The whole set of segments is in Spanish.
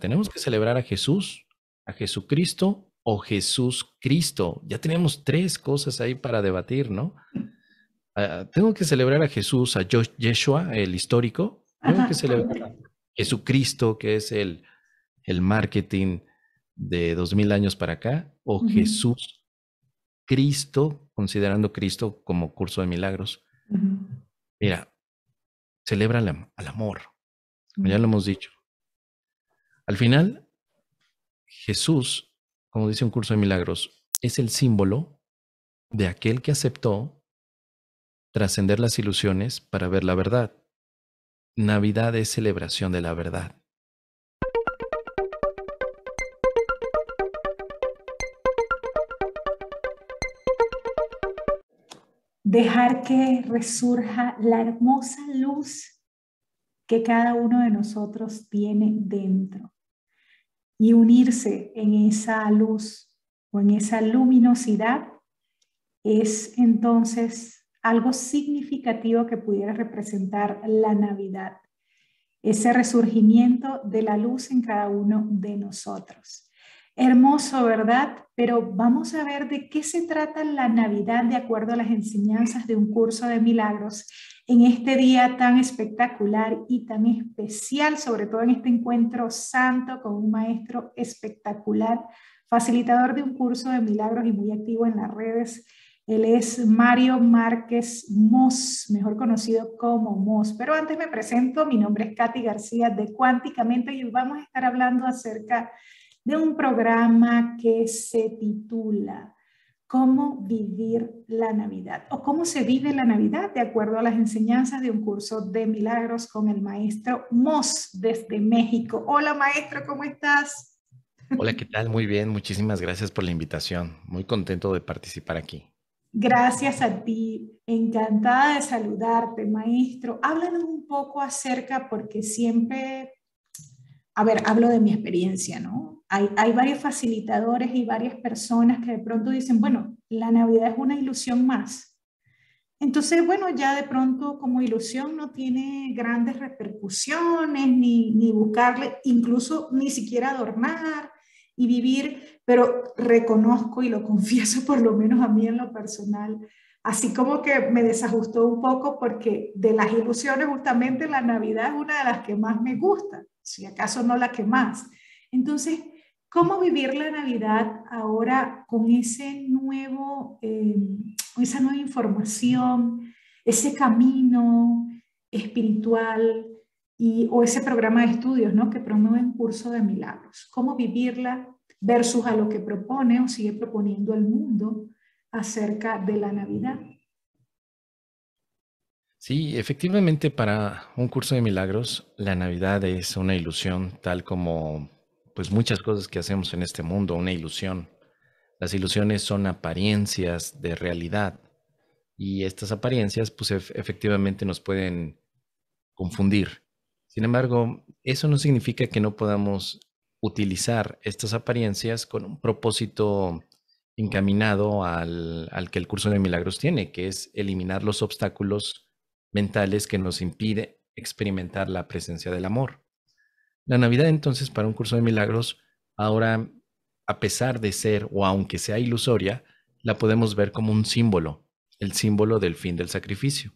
¿Tenemos que celebrar a Jesús, a Jesucristo o Jesús Cristo? Ya tenemos tres cosas ahí para debatir, ¿no? Ah, tengo que celebrar a Jesús, a Yeshua, el histórico. Tengo que celebrar a Jesucristo, que es el, marketing de dos mil años para acá, o Jesús Cristo, considerando Cristo como curso de milagros. Mira, celebra al, amor, ya lo hemos dicho. Al final, Jesús, como dice un curso de milagros, es el símbolo de aquel que aceptó trascender las ilusiones para ver la verdad. Navidad es celebración de la verdad. Dejar que resurja la hermosa luz que cada uno de nosotros tiene dentro y unirse en esa luz o en esa luminosidad es entonces algo significativo que pudiera representar la Navidad, ese resurgimiento de la luz en cada uno de nosotros. Hermoso, ¿verdad? Pero vamos a ver de qué se trata la Navidad de acuerdo a las enseñanzas de un curso de milagros en este día tan espectacular y tan especial, sobre todo en este encuentro santo con un maestro espectacular, facilitador de un curso de milagros y muy activo en las redes. Él es Mario Márquez Moss, mejor conocido como Moss. Pero antes me presento, mi nombre es Katy García de Cuánticamente y vamos a estar hablando acerca de un programa que se titula Cómo vivir la Navidad o cómo se vive la Navidad de acuerdo a las enseñanzas de un curso de milagros con el maestro Moss desde México. Hola maestro, ¿cómo estás? Hola, ¿qué tal? Muy bien, muchísimas gracias por la invitación. Muy contento de participar aquí. Gracias a ti, encantada de saludarte, maestro. Háblanos un poco acerca, porque siempre, a ver, hablo de mi experiencia, ¿no? hay, varios facilitadores y varias personas que de pronto dicen, bueno, la Navidad es una ilusión más. Entonces, bueno, ya de pronto como ilusión no tiene grandes repercusiones, ni, ni buscarle, incluso ni siquiera adornar y vivir, pero reconozco y lo confieso por lo menos a mí en lo personal, así como que me desajustó un poco porque de las ilusiones justamente la Navidad es una de las que más me gusta, si acaso no la que más. Entonces, ¿Cómo vivir la Navidad ahora con ese nuevo, em, esa nueva información, ese camino espiritual y, o ese programa de estudios ¿no? que promueve un curso de milagros? ¿Cómo vivirla versus a lo que propone o sigue proponiendo el mundo acerca de la Navidad? Sí, efectivamente para un curso de milagros, la Navidad es una ilusión tal como pues muchas cosas que hacemos en este mundo, una ilusión. Las ilusiones son apariencias de realidad y estas apariencias pues efectivamente nos pueden confundir. Sin embargo, eso no significa que no podamos utilizar estas apariencias con un propósito encaminado al, al, que el curso de milagros tiene, que es eliminar los obstáculos mentales que nos impide experimentar la presencia del amor. La Navidad entonces para un curso de milagros, ahora, a pesar de ser o aunque sea ilusoria, la podemos ver como un símbolo, el símbolo del fin del sacrificio.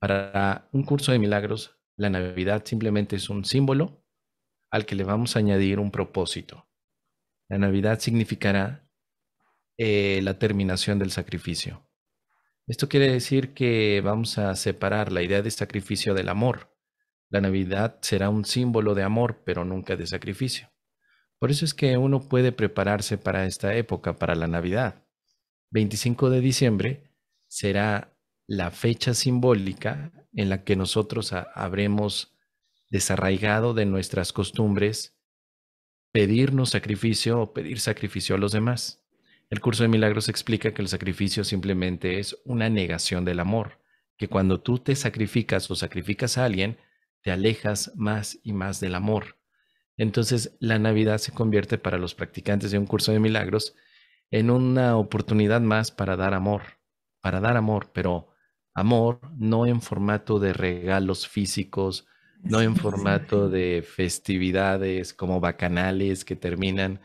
Para un curso de milagros, la Navidad simplemente es un símbolo al que le vamos a añadir un propósito. La Navidad significará eh, la terminación del sacrificio. Esto quiere decir que vamos a separar la idea de sacrificio del amor. La Navidad será un símbolo de amor, pero nunca de sacrificio. Por eso es que uno puede prepararse para esta época, para la Navidad. 25 de diciembre será la fecha simbólica en la que nosotros habremos desarraigado de nuestras costumbres pedirnos sacrificio o pedir sacrificio a los demás. El curso de milagros explica que el sacrificio simplemente es una negación del amor, que cuando tú te sacrificas o sacrificas a alguien, te alejas más y más del amor. Entonces la Navidad se convierte para los practicantes de un curso de milagros en una oportunidad más para dar amor, para dar amor, pero amor no en formato de regalos físicos, no en formato de festividades como bacanales que terminan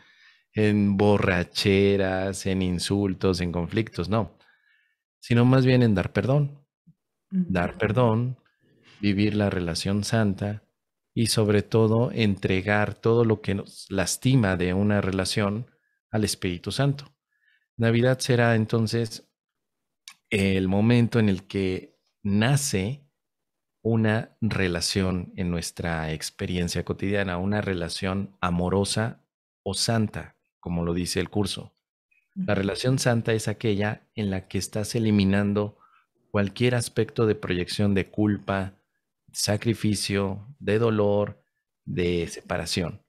en borracheras, en insultos, en conflictos, no, sino más bien en dar perdón. Dar perdón vivir la relación santa y sobre todo entregar todo lo que nos lastima de una relación al Espíritu Santo. Navidad será entonces el momento en el que nace una relación en nuestra experiencia cotidiana, una relación amorosa o santa, como lo dice el curso. La relación santa es aquella en la que estás eliminando cualquier aspecto de proyección de culpa, sacrificio, de dolor, de separación.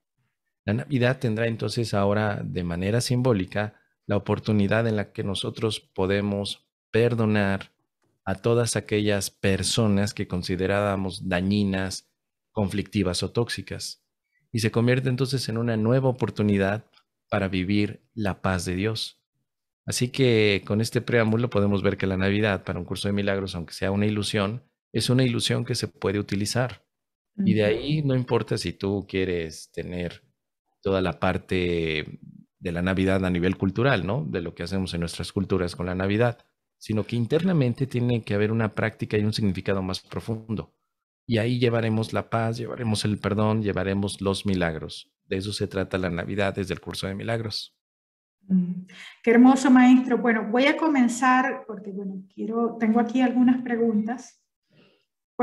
La Navidad tendrá entonces ahora de manera simbólica la oportunidad en la que nosotros podemos perdonar a todas aquellas personas que considerábamos dañinas, conflictivas o tóxicas. Y se convierte entonces en una nueva oportunidad para vivir la paz de Dios. Así que con este preámbulo podemos ver que la Navidad para un curso de milagros, aunque sea una ilusión, es una ilusión que se puede utilizar. Y de ahí no importa si tú quieres tener toda la parte de la Navidad a nivel cultural, ¿no? De lo que hacemos en nuestras culturas con la Navidad, sino que internamente tiene que haber una práctica y un significado más profundo. Y ahí llevaremos la paz, llevaremos el perdón, llevaremos los milagros. De eso se trata la Navidad desde el curso de milagros. qué hermoso, maestro. Bueno, voy a comenzar porque, bueno, quiero, tengo aquí algunas preguntas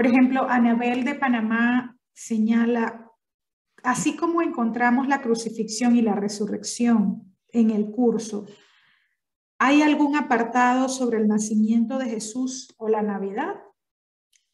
por ejemplo, Anabel de Panamá señala, así como encontramos la crucifixión y la resurrección en el curso, ¿hay algún apartado sobre el nacimiento de Jesús o la Navidad?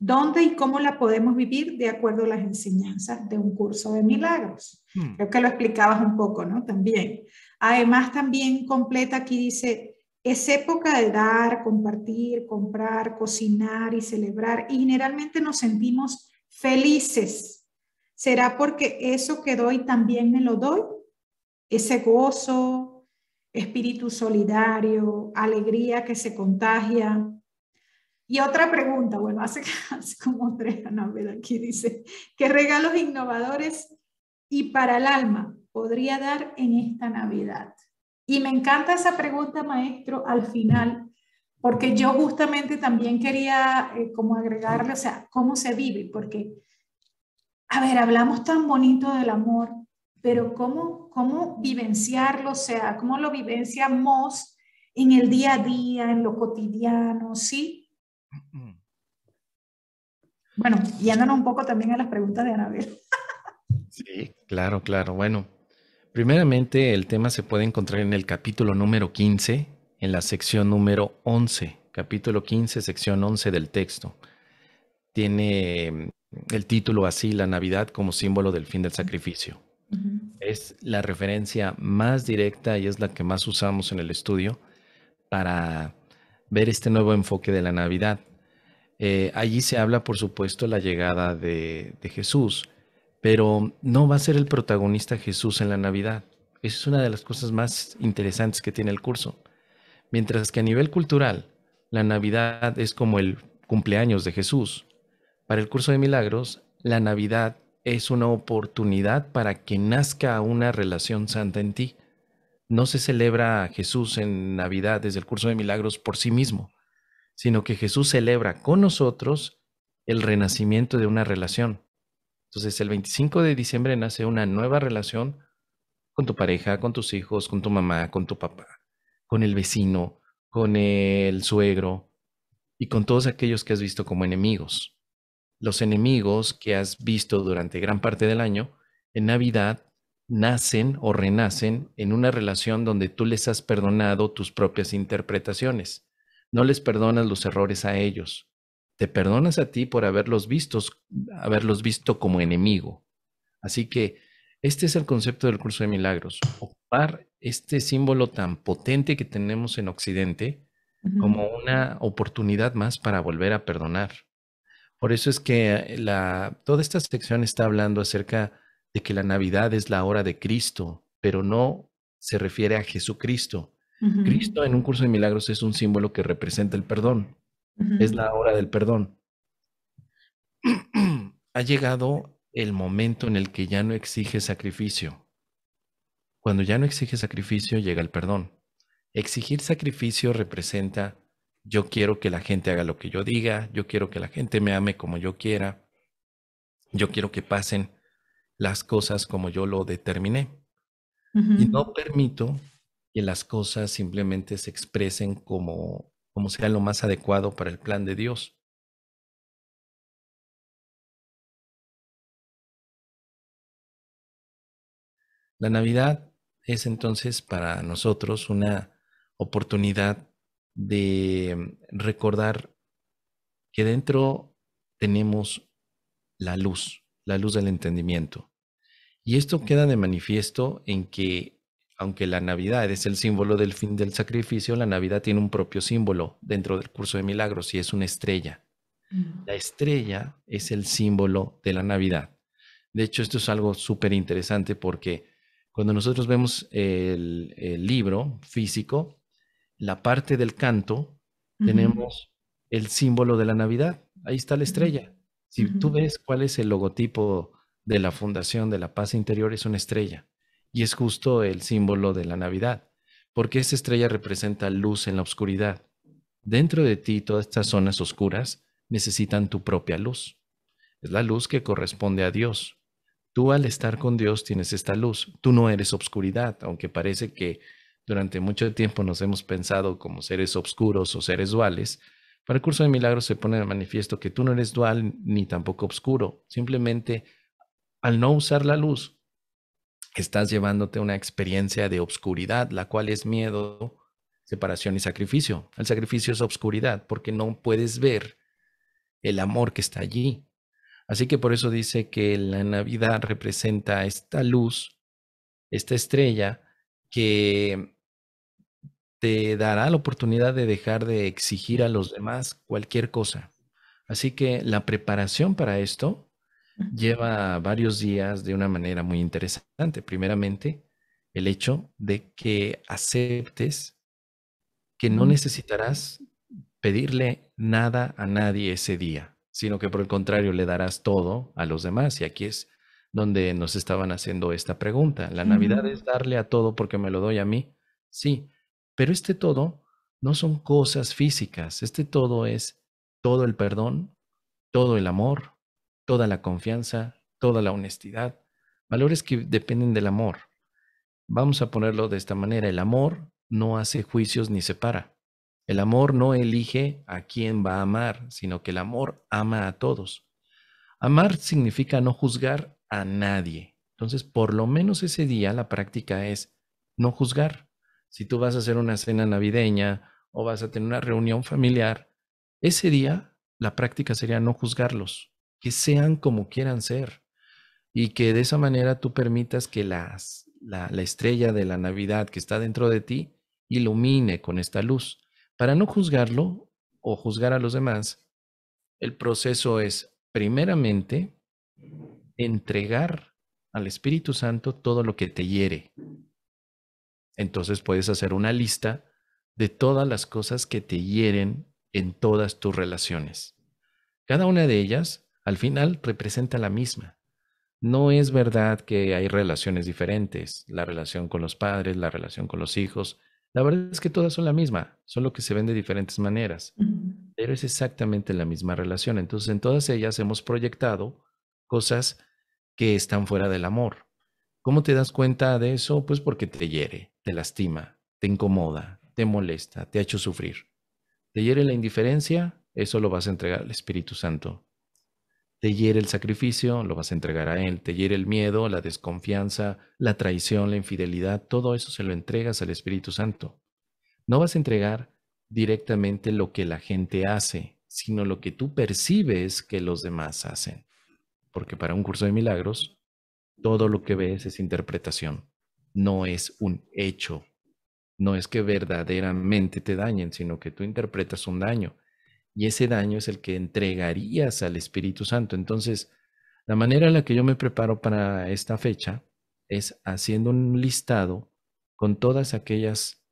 ¿Dónde y cómo la podemos vivir de acuerdo a las enseñanzas de un curso de milagros? Hmm. Creo que lo explicabas un poco, ¿no? También. Además, también completa aquí dice, es época de dar, compartir, comprar, cocinar y celebrar. Y generalmente nos sentimos felices. ¿Será porque eso que doy también me lo doy? Ese gozo, espíritu solidario, alegría que se contagia. Y otra pregunta, bueno, hace, como tres, aquí dice, ¿qué regalos innovadores y para el alma podría dar en esta Navidad? Y me encanta esa pregunta, maestro, al final, porque yo justamente también quería eh, como agregarle, o sea, cómo se vive, porque, a ver, hablamos tan bonito del amor, pero cómo, cómo vivenciarlo, o sea, cómo lo vivenciamos en el día a día, en lo cotidiano, ¿sí? Bueno, yéndonos un poco también a las preguntas de Anabel. Sí, claro, claro. Bueno, Primeramente, el tema se puede encontrar en el capítulo número 15, en la sección número 11, capítulo 15, sección 11 del texto. Tiene mm, el título así, la Navidad como símbolo del fin del sacrificio. Es la referencia más directa y es la que más usamos en el estudio para ver este nuevo enfoque de la Navidad. Eh, allí se habla, por supuesto, la llegada de, de Jesús, pero no va a ser el protagonista Jesús en la Navidad. Esa es una de las cosas más interesantes que tiene el curso. Mientras que a nivel cultural, la Navidad es como el cumpleaños de Jesús. Para el curso de milagros, la Navidad es una oportunidad para que nazca una relación santa en ti. No se celebra a Jesús en Navidad desde el curso de milagros por sí mismo, sino que Jesús celebra con nosotros el renacimiento de una relación. Entonces, el 25 de diciembre nace una nueva relación con tu pareja, con tus hijos, con tu mamá, con tu papá, con el vecino, con el suegro y con todos aquellos que has visto como enemigos. Los enemigos que has visto durante gran parte del año, en Navidad, nacen o renacen en una relación donde tú les has perdonado tus propias interpretaciones. No les perdonas los errores a ellos, te perdonas a ti por haberlos visto, haberlos visto como enemigo. Así que este es el concepto del curso de milagros, ocupar este símbolo tan potente que tenemos en Occidente como una oportunidad más para volver a perdonar. Por eso es que eh, toda esta sección está hablando acerca de que la Navidad es la hora de Cristo, pero no se refiere a Jesucristo. Cristo en un curso de milagros es un símbolo que representa el perdón es la hora del perdón. ha llegado el momento en el que ya no exige sacrificio. Cuando ya no exige sacrificio, llega el perdón. Exigir sacrificio representa yo quiero que la gente haga lo que yo diga, yo quiero que la gente me ame como yo quiera, yo quiero que pasen las cosas como yo lo determiné. Y no permito que las cosas simplemente se expresen como como sea lo más adecuado para el plan de Dios. La Navidad es entonces para nosotros una oportunidad de recordar que dentro tenemos la luz, la luz del entendimiento. Y esto queda de manifiesto en que aunque la Navidad es el símbolo del fin del sacrificio, la Navidad tiene un propio símbolo dentro del curso de milagros y es una estrella. Mm. La estrella es el símbolo de la Navidad. De hecho, esto es algo súper interesante porque cuando nosotros vemos el, libro físico, la parte del canto, tenemos el símbolo de la Navidad. Ahí está la estrella. Si tú ves cuál es el logotipo de la Fundación de la Paz Interior, es una estrella. Y es justo el símbolo de la Navidad, porque esta estrella representa luz en la oscuridad. Dentro de ti todas estas zonas oscuras necesitan tu propia luz. Es la luz que corresponde a Dios. Tú al estar con Dios tienes esta luz. Tú no eres obscuridad, aunque parece que durante mucho tiempo nos hemos pensado como seres oscuros o seres duales. Para el curso de milagros se pone de manifiesto que tú no eres dual ni tampoco oscuro. Simplemente al no usar la luz, que estás llevándote una experiencia de obscuridad, la cual es miedo, separación y sacrificio. El sacrificio es obscuridad porque no puedes ver el amor que está allí. Así que por eso dice que la Navidad representa esta luz, esta estrella que te dará la oportunidad de dejar de exigir a los demás cualquier cosa. Así que la preparación para esto lleva varios días de una manera muy interesante. Primeramente, el hecho de que aceptes que no necesitarás pedirle nada a nadie ese día, sino que por el contrario le darás todo a los demás. Y aquí es donde nos estaban haciendo esta pregunta. La Navidad es darle a todo porque me lo doy a mí. Sí, pero este todo no son cosas físicas. Este todo es todo el perdón, todo el amor, toda la confianza, toda la honestidad, valores que dependen del amor. Vamos a ponerlo de esta manera, el amor no hace juicios ni separa. El amor no elige a quién va a amar, sino que el amor ama a todos. Amar significa no juzgar a nadie. Entonces, por lo menos ese día la práctica es no juzgar. Si tú vas a hacer una cena navideña o vas a tener una reunión familiar, ese día la práctica sería no juzgarlos, que sean como quieran ser y que de esa manera tú permitas que las, la, la estrella de la Navidad que está dentro de ti ilumine con esta luz. Para no juzgarlo o juzgar a los demás, el proceso es primeramente entregar al Espíritu Santo todo lo que te hiere. Entonces puedes hacer una lista de todas las cosas que te hieren en todas tus relaciones. Cada una de ellas al final representa la misma. No es verdad que hay relaciones diferentes, la relación con los padres, la relación con los hijos. La verdad es que todas son la misma, solo que se ven de diferentes maneras, pero es exactamente la misma relación. Entonces, en todas ellas hemos proyectado cosas que están fuera del amor. ¿Cómo te das cuenta de eso? Pues porque te hiere, te lastima, te incomoda, te molesta, te ha hecho sufrir. Te hiere la indiferencia, eso lo vas a entregar al Espíritu Santo. Te hiere el sacrificio, lo vas a entregar a Él. Te hiere el miedo, la desconfianza, la traición, la infidelidad, todo eso se lo entregas al Espíritu Santo. No vas a entregar directamente lo que la gente hace, sino lo que tú percibes que los demás hacen. Porque para un curso de milagros, todo lo que ves es interpretación, no es un hecho. No es que verdaderamente te dañen, sino que tú interpretas un daño y ese daño es el que entregarías al Espíritu Santo. Entonces, la manera en la que yo me preparo para esta fecha es haciendo un listado con todas aquellas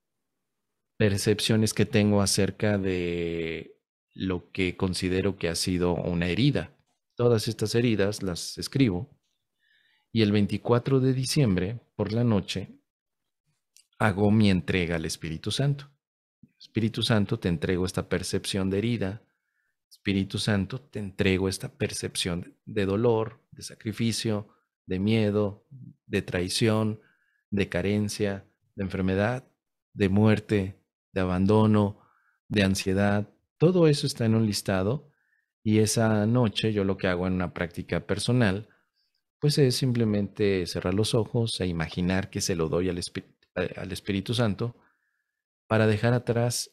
percepciones que tengo acerca de lo que considero que ha sido una herida. Todas estas heridas las escribo y el 24 de diciembre por la noche hago mi entrega al Espíritu Santo. Espíritu Santo, te entrego esta percepción de herida. Espíritu Santo, te entrego esta percepción de dolor, de sacrificio, de miedo, de traición, de carencia, de enfermedad, de muerte, de abandono, de ansiedad. Todo eso está en un listado y esa noche yo lo que hago en una práctica personal, pues es simplemente cerrar los ojos e imaginar que se lo doy al, al Espíritu Santo para dejar atrás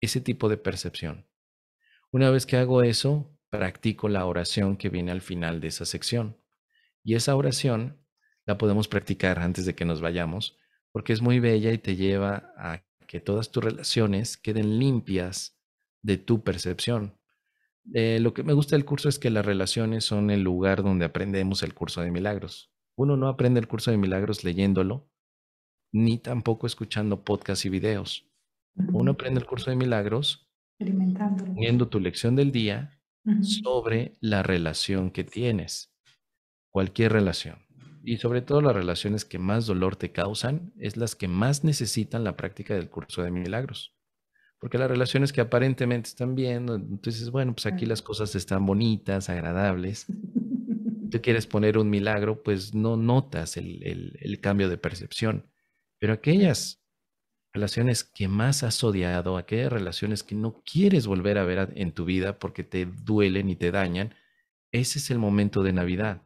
ese tipo de percepción. Una vez que hago eso, practico la oración que viene al final de esa sección. Y esa oración la podemos practicar antes de que nos vayamos, porque es muy bella y te lleva a que todas tus relaciones queden limpias de tu percepción. Eh, lo que me gusta del curso es que las relaciones son el lugar donde aprendemos el curso de milagros. Uno no aprende el curso de milagros leyéndolo, ni tampoco escuchando podcasts y videos. Uno aprende el curso de milagros viendo tu lección del día sobre la relación que tienes, cualquier relación. Y sobre todo las relaciones que más dolor te causan es las que más necesitan la práctica del curso de milagros. Porque las relaciones que aparentemente están bien, entonces, bueno, pues aquí las cosas están bonitas, agradables. Tú quieres poner un milagro, pues no notas el cambio de percepción. Pero aquellas relaciones que más has odiado, aquellas relaciones que no quieres volver a ver en tu vida porque te duelen y te dañan, ese es el momento de Navidad.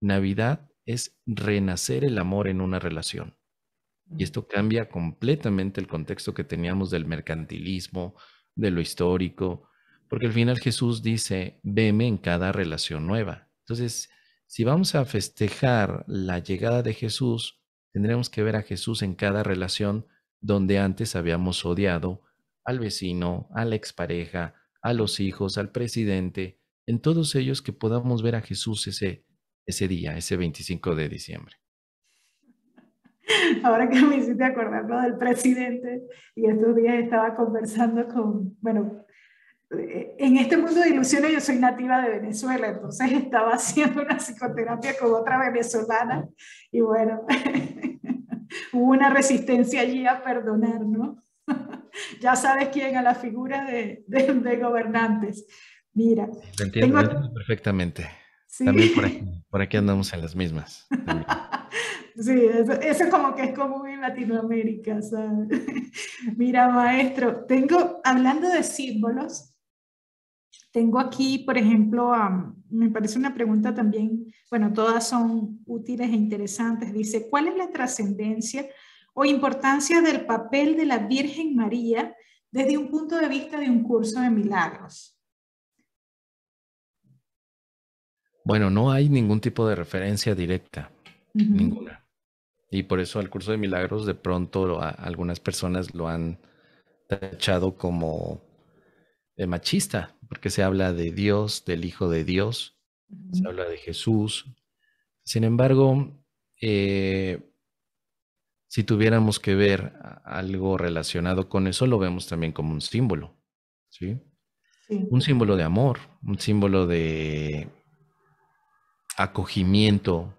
Navidad es renacer el amor en una relación. Y esto cambia completamente el contexto que teníamos del mercantilismo, de lo histórico, porque al final Jesús dice, veme en cada relación nueva. Entonces, si vamos a festejar la llegada de Jesús, Tendremos que ver a Jesús en cada relación donde antes habíamos odiado al vecino, a la expareja, a los hijos, al presidente, en todos ellos que podamos ver a Jesús ese, ese día, ese 25 de diciembre. Ahora que me hiciste acordar del presidente, y estos días estaba conversando con, bueno, eh, en este mundo de ilusiones yo soy nativa de Venezuela, entonces estaba haciendo una psicoterapia con otra venezolana y bueno, hubo una resistencia allí a perdonar, ¿no? ya sabes quién, a la figura de, gobernantes. Mira. entiendo, perfectamente. También por aquí, andamos en las mismas. sí, eso, es como que es común en Latinoamérica, ¿sabes? Mira, maestro, tengo, hablando de símbolos, tengo aquí, por ejemplo, me parece una pregunta también, bueno, todas son útiles e interesantes. Dice, ¿cuál es la trascendencia o importancia del papel de la Virgen María desde un punto de vista de un curso de milagros? Bueno, no hay ningún tipo de referencia directa, ninguna. Y por eso al curso de milagros de pronto algunas personas lo han tachado como eh, machista, porque se habla de Dios, del Hijo de Dios, se habla de Jesús. Sin embargo, eh, si tuviéramos que ver algo relacionado con eso, lo vemos también como un símbolo, sí. Un símbolo de amor, un símbolo de acogimiento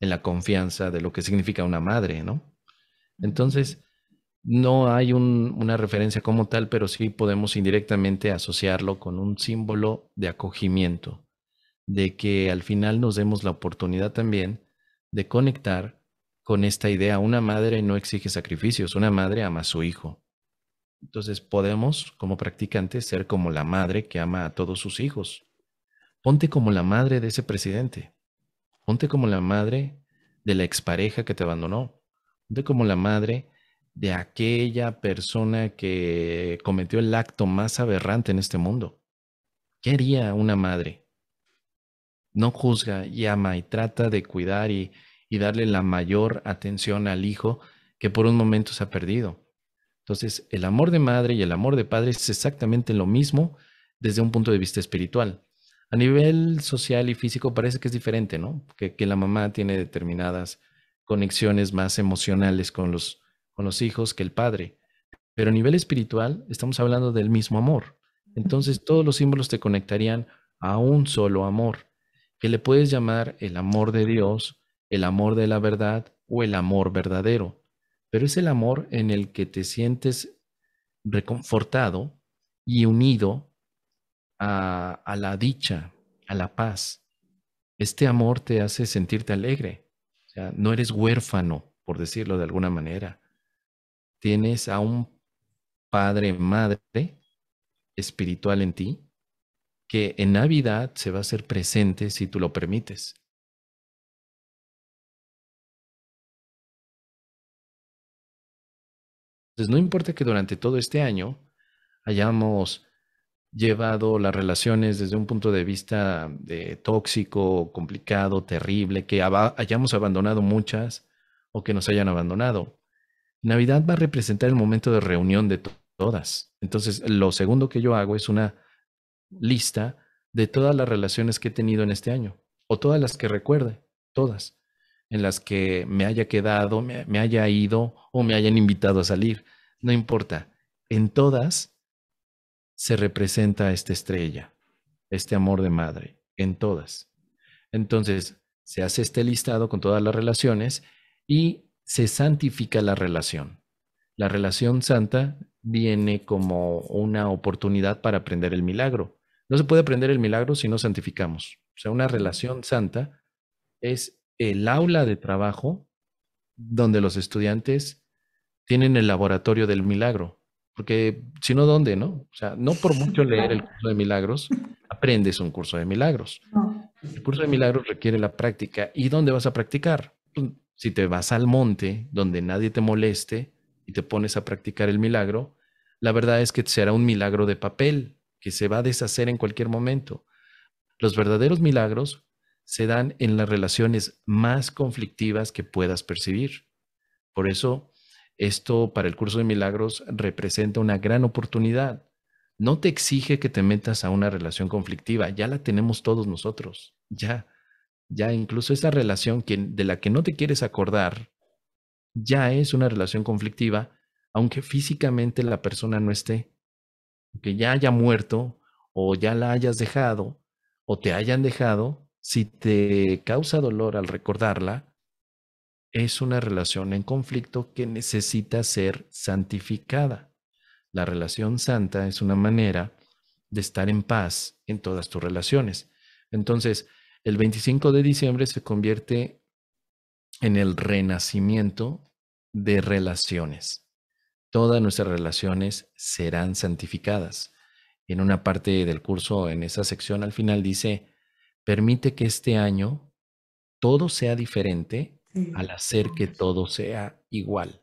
en la confianza de lo que significa una madre, ¿no? Entonces, no hay una referencia como tal, pero sí podemos indirectamente asociarlo con un símbolo de acogimiento, de que al final nos demos la oportunidad también de conectar con esta idea. Una madre no exige sacrificios, una madre ama a su hijo. Entonces podemos, como practicantes, ser como la madre que ama a todos sus hijos. Ponte como la madre de ese presidente. Ponte como la madre de la expareja que te abandonó. Ponte como la madre de aquella persona que cometió el acto más aberrante en este mundo. ¿Qué haría una madre? No juzga y ama y trata de cuidar y, y darle la mayor atención al hijo que por un momento se ha perdido. Entonces, el amor de madre y el amor de padre es exactamente lo mismo desde un punto de vista espiritual. A nivel social y físico parece que es diferente, ¿no? que la mamá tiene determinadas conexiones más emocionales con los, con los hijos que el padre. Pero a nivel espiritual estamos hablando del mismo amor. Entonces todos los símbolos te conectarían a un solo amor, que le puedes llamar el amor de Dios, el amor de la verdad o el amor verdadero. Pero es el amor en el que te sientes reconfortado y unido a, la dicha, a la paz. Este amor te hace sentirte alegre. no eres huérfano, por decirlo de alguna manera tienes a un padre, madre espiritual en ti, que en Navidad se va a hacer presente si tú lo permites. Entonces, no importa que durante todo este año hayamos llevado las relaciones desde un punto de vista tóxico, complicado, terrible, que hayamos abandonado muchas o que nos hayan abandonado. Navidad va a representar el momento de reunión de todas. Entonces, lo segundo que yo hago es una lista de todas las relaciones que he tenido en este año, o todas las que recuerde, todas, en las que me haya quedado, me haya ido o me hayan invitado a salir, no importa. En todas se representa esta estrella, este amor de madre, en todas. Entonces, se hace este listado con todas las relaciones y se santifica la relación. La relación santa viene como una oportunidad para aprender el milagro. No se puede aprender el milagro si no santificamos. O sea, una relación santa es el aula de trabajo donde los estudiantes tienen el laboratorio del milagro. Porque si no, ¿dónde, no? O sea, no por mucho leer el curso de milagros, aprendes un curso de milagros. El curso de milagros requiere la práctica. ¿Y dónde vas a practicar? si te vas al monte donde nadie te moleste y te pones a practicar el milagro, la verdad es que será un milagro de papel que se va a deshacer en cualquier momento. Los verdaderos milagros se dan en las relaciones más conflictivas que puedas percibir. Por eso, esto para el curso de milagros representa una gran oportunidad. No te exige que te metas a una relación conflictiva, ya la tenemos todos nosotros, ya ya incluso esa relación de la que no te quieres acordar, ya es una relación conflictiva, aunque físicamente la persona no esté, que ya haya muerto o ya la hayas dejado o te hayan dejado, si te causa dolor al recordarla, es una relación en conflicto que necesita ser santificada. La relación santa es una manera de estar en paz en todas tus relaciones. Entonces, el 25 de diciembre se convierte en el renacimiento de relaciones. Todas nuestras relaciones serán santificadas. En una parte del curso, en esa sección al final dice, permite que este año todo sea diferente al hacer que todo sea igual.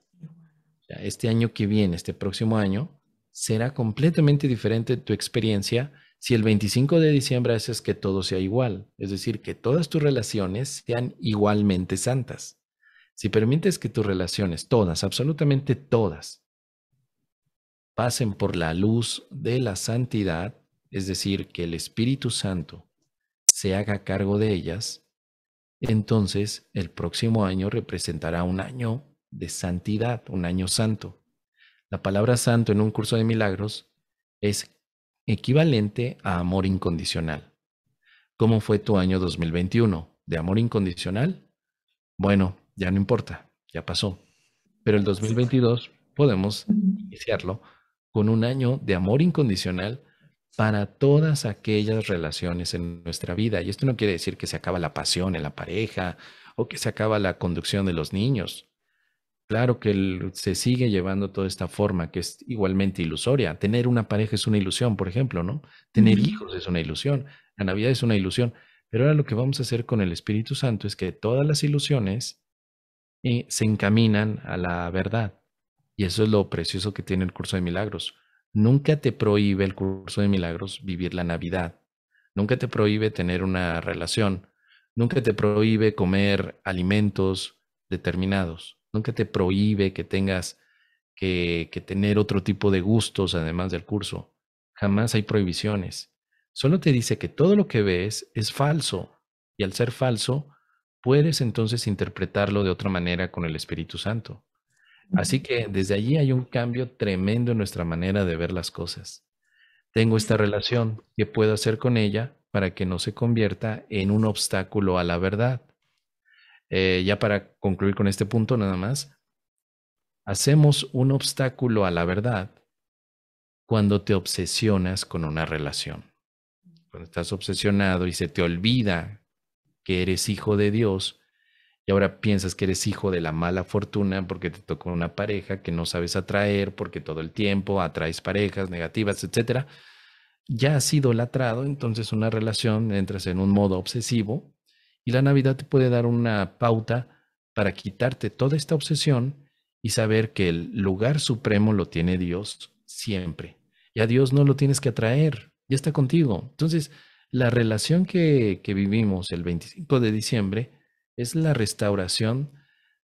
Este año que viene, este próximo año, será completamente diferente tu experiencia si el 25 de diciembre haces que todo sea igual, es decir, que todas tus relaciones sean igualmente santas. Si permites que tus relaciones, todas, absolutamente todas, pasen por la luz de la santidad, es decir, que el Espíritu Santo se haga cargo de ellas, entonces el próximo año representará un año de santidad, un año santo. La palabra santo en un curso de milagros es equivalente a amor incondicional. ¿Cómo fue tu año 2021? ¿De amor incondicional? Bueno, ya no importa, ya pasó. Pero el 2022 podemos iniciarlo con un año de amor incondicional para todas aquellas relaciones en nuestra vida. Y esto no quiere decir que se acaba la pasión en la pareja o que se acaba la conducción de los niños. Claro que se sigue llevando toda esta forma que es igualmente ilusoria. Tener una pareja es una ilusión, por ejemplo, ¿no? Tener hijos es una ilusión. La Navidad es una ilusión. Pero ahora lo que vamos a hacer con el Espíritu Santo es que todas las ilusiones eh, se encaminan a la verdad. Y eso es lo precioso que tiene el curso de milagros. Nunca te prohíbe el curso de milagros vivir la Navidad. Nunca te prohíbe tener una relación. Nunca te prohíbe comer alimentos determinados nunca te prohíbe que tengas que, tener otro tipo de gustos además del curso. Jamás hay prohibiciones. Solo te dice que todo lo que ves es falso y al ser falso, puedes entonces interpretarlo de otra manera con el Espíritu Santo. Así que desde allí hay un cambio tremendo en nuestra manera de ver las cosas. Tengo esta relación, que puedo hacer con ella para que no se convierta en un obstáculo a la verdad? Eh, ya para concluir con este punto nada más, hacemos un obstáculo a la verdad cuando te obsesionas con una relación. Cuando estás obsesionado y se te olvida que eres hijo de Dios y ahora piensas que eres hijo de la mala fortuna porque te tocó una pareja que no sabes atraer porque todo el tiempo atraes parejas negativas, etcétera. Ya has sido latrado, entonces una relación entras en un modo obsesivo y la Navidad te puede dar una pauta para quitarte toda esta obsesión y saber que el lugar supremo lo tiene Dios siempre. Y a Dios no lo tienes que atraer, ya está contigo. Entonces, la relación que, vivimos el 25 de diciembre es la restauración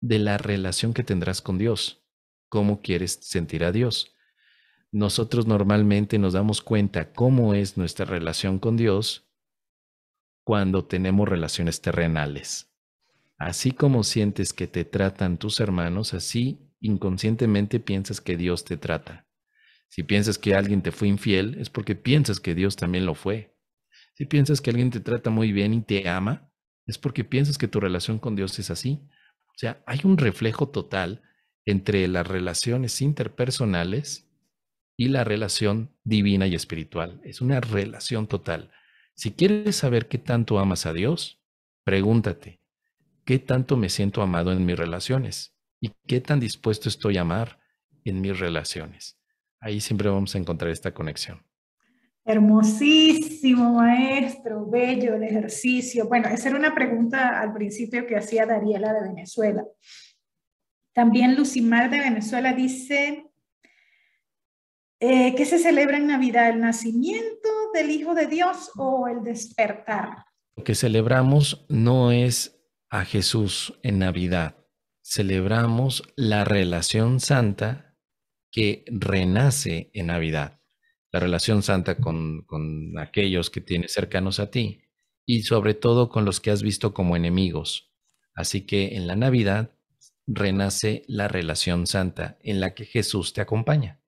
de la relación que tendrás con Dios. ¿Cómo quieres sentir a Dios? Nosotros normalmente nos damos cuenta cómo es nuestra relación con Dios cuando tenemos relaciones terrenales. Así como sientes que te tratan tus hermanos, así inconscientemente piensas que Dios te trata. Si piensas que alguien te fue infiel, es porque piensas que Dios también lo fue. Si piensas que alguien te trata muy bien y te ama, es porque piensas que tu relación con Dios es así. O sea, hay un reflejo total entre las relaciones interpersonales y la relación divina y espiritual. Es una relación total. Si quieres saber qué tanto amas a Dios, pregúntate, ¿qué tanto me siento amado en mis relaciones? ¿Y qué tan dispuesto estoy a amar en mis relaciones? Ahí siempre vamos a encontrar esta conexión. Hermosísimo, maestro, bello el ejercicio. Bueno, esa era una pregunta al principio que hacía Dariela de Venezuela. También Lucimar de Venezuela dice, eh, ¿qué se celebra en Navidad? ¿El nacimiento del Hijo de Dios o el despertar. Lo que celebramos no es a Jesús en Navidad, celebramos la relación santa que renace en Navidad, la relación santa con, con aquellos que tienes cercanos a ti y sobre todo con los que has visto como enemigos. Así que en la Navidad renace la relación santa en la que Jesús te acompaña.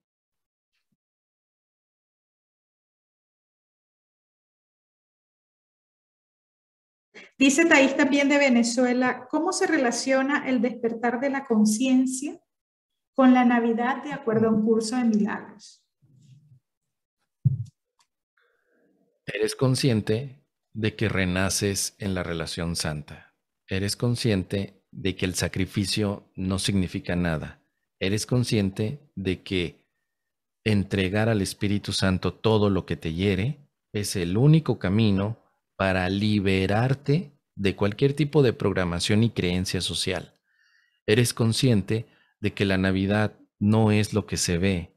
Dice Taís también de Venezuela, ¿cómo se relaciona el despertar de la conciencia con la Navidad de acuerdo a un curso de milagros? Eres consciente de que renaces en la relación santa. Eres consciente de que el sacrificio no significa nada. Eres consciente de que entregar al Espíritu Santo todo lo que te hiere es el único camino para liberarte de cualquier tipo de programación y creencia social. Eres consciente de que la Navidad no es lo que se ve,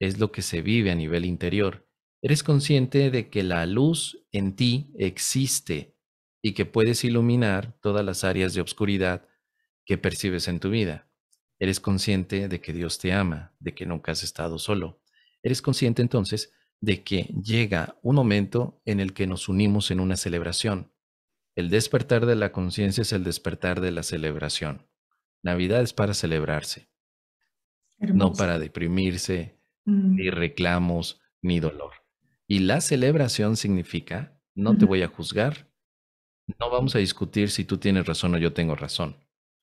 es lo que se vive a nivel interior. Eres consciente de que la luz en ti existe y que puedes iluminar todas las áreas de obscuridad que percibes en tu vida. Eres consciente de que Dios te ama, de que nunca has estado solo. Eres consciente entonces de que llega un momento en el que nos unimos en una celebración. El despertar de la conciencia es el despertar de la celebración. Navidad es para celebrarse, no para deprimirse, mm. ni reclamos, ni dolor. Y la celebración significa, no te voy a juzgar, no vamos a discutir si tú tienes razón o yo tengo razón.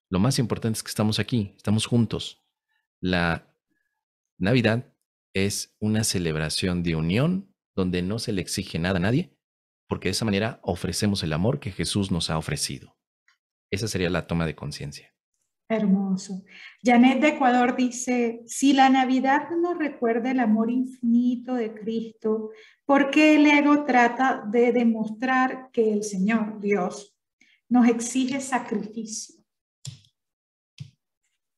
Lo más importante es que estamos aquí, estamos juntos. La Navidad es una celebración de unión donde no se le exige nada a nadie, porque de esa manera ofrecemos el amor que Jesús nos ha ofrecido. Esa sería la toma de conciencia. Hermoso. Janet de Ecuador dice, si la Navidad no recuerda el amor infinito de Cristo, ¿por qué el ego trata de demostrar que el Señor, Dios, nos exige sacrificio?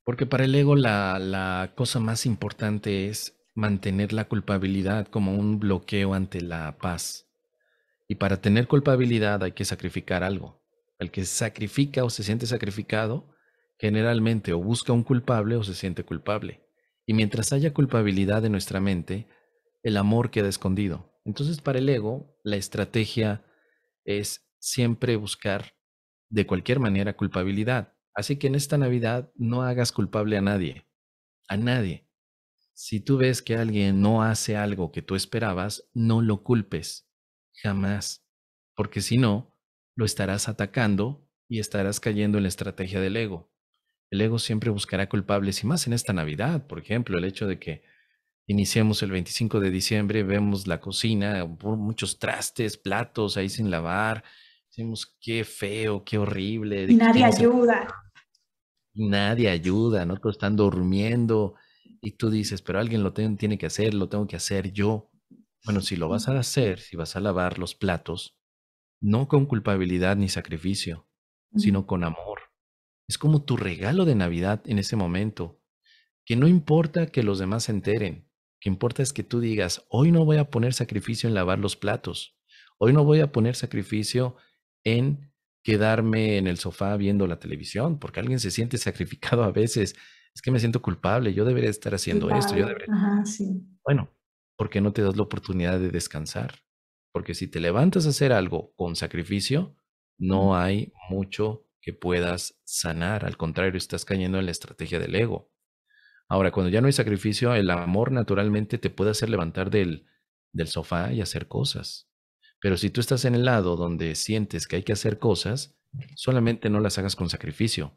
Porque para el ego la cosa más importante es mantener la culpabilidad como un bloqueo ante la paz. Y para tener culpabilidad hay que sacrificar algo. El que sacrifica o se siente sacrificado, generalmente o busca un culpable o se siente culpable. Y mientras haya culpabilidad en nuestra mente, el amor queda escondido. Entonces para el ego, la estrategia es siempre buscar de cualquier manera culpabilidad. Así que en esta Navidad no hagas culpable a nadie. A nadie. Si tú ves que alguien no hace algo que tú esperabas, no lo culpes, jamás, porque si no, lo estarás atacando y estarás cayendo en la estrategia del ego. El ego siempre buscará culpables y más en esta Navidad, por ejemplo, el hecho de que iniciemos el 25 de diciembre, vemos la cocina, muchos trastes, platos ahí sin lavar, decimos qué feo, qué horrible. Nadie ayuda. Nadie ayuda, ¿no? Todos están durmiendo y tú dices, pero alguien lo tiene que hacer, lo tengo que hacer yo. Bueno, si lo vas a hacer, si vas a lavar los platos, no con culpabilidad ni sacrificio, sino con amor. Es como tu regalo de Navidad en ese momento, que no importa que los demás se enteren, que importa es que tú digas, hoy no voy a poner sacrificio en lavar los platos, hoy no voy a poner sacrificio en quedarme en el sofá viendo la televisión, porque alguien se siente sacrificado a veces es que me siento culpable, yo debería estar haciendo esto, yo debería... Ajá, Bueno, porque no te das la oportunidad de descansar? Porque si te levantas a hacer algo con sacrificio, no hay mucho que puedas sanar, al contrario, estás cayendo en la estrategia del ego. Ahora, cuando ya no hay sacrificio, el amor naturalmente te puede hacer levantar del sofá y hacer cosas. Pero si tú estás en el lado donde sientes que hay que hacer cosas, solamente no las hagas con sacrificio.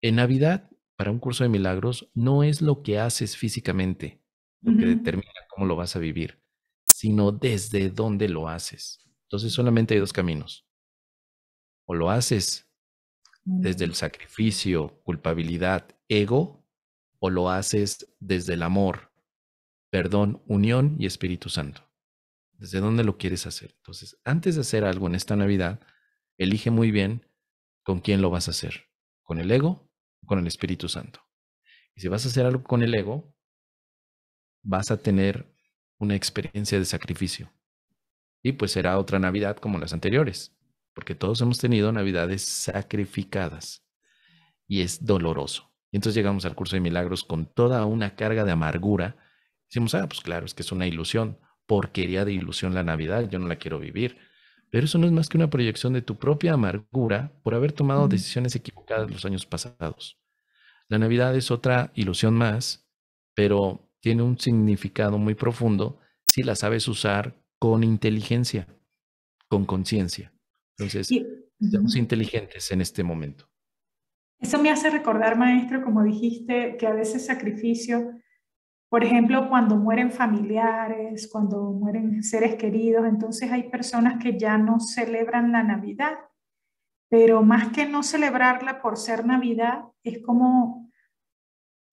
En Navidad para un curso de milagros no es lo que haces físicamente lo que determina cómo lo vas a vivir, sino desde dónde lo haces. Entonces solamente hay dos caminos. O lo haces desde mm. el sacrificio, culpabilidad, ego, o lo haces desde el amor, perdón, unión y Espíritu Santo. ¿Desde dónde lo quieres hacer? Entonces, antes de hacer algo en esta Navidad, elige muy bien con quién lo vas a hacer. ¿Con el ego con el Espíritu Santo. Y si vas a hacer algo con el ego, vas a tener una experiencia de sacrificio. Y pues será otra Navidad como las anteriores, porque todos hemos tenido Navidades sacrificadas y es doloroso. Y entonces llegamos al curso de milagros con toda una carga de amargura. Decimos, ah, pues claro, es que es una ilusión, porquería de ilusión la Navidad, yo no la quiero vivir. Pero eso no es más que una proyección de tu propia amargura por haber tomado decisiones equivocadas los años pasados. La Navidad es otra ilusión más, pero tiene un significado muy profundo si la sabes usar con inteligencia, con conciencia. Entonces, somos seamos inteligentes en este momento. Eso me hace recordar, maestro, como dijiste, que a veces sacrificio por ejemplo, cuando mueren familiares, cuando mueren seres queridos, entonces hay personas que ya no celebran la Navidad, pero más que no celebrarla por ser Navidad, es como,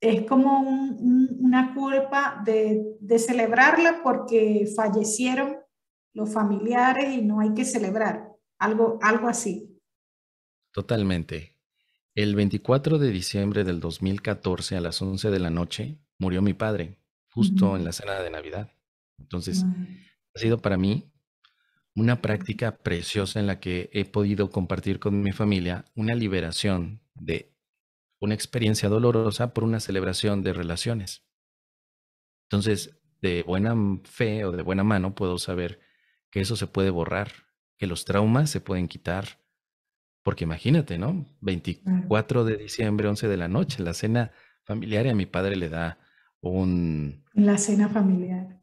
es como una culpa de, de celebrarla porque fallecieron los familiares y no hay que celebrar, algo, algo así. Totalmente. El 24 de diciembre del 2014 a las 11 de la noche, murió mi padre justo en la cena de Navidad. Entonces, ha sido para mí una práctica preciosa en la que he podido compartir con mi familia una liberación de una experiencia dolorosa por una celebración de relaciones. Entonces, de buena fe o de buena mano puedo saber que eso se puede borrar, que los traumas se pueden quitar, porque imagínate, ¿no? 24 de diciembre, 11 de la noche, la cena familiar y a mi padre le da un... La cena familiar.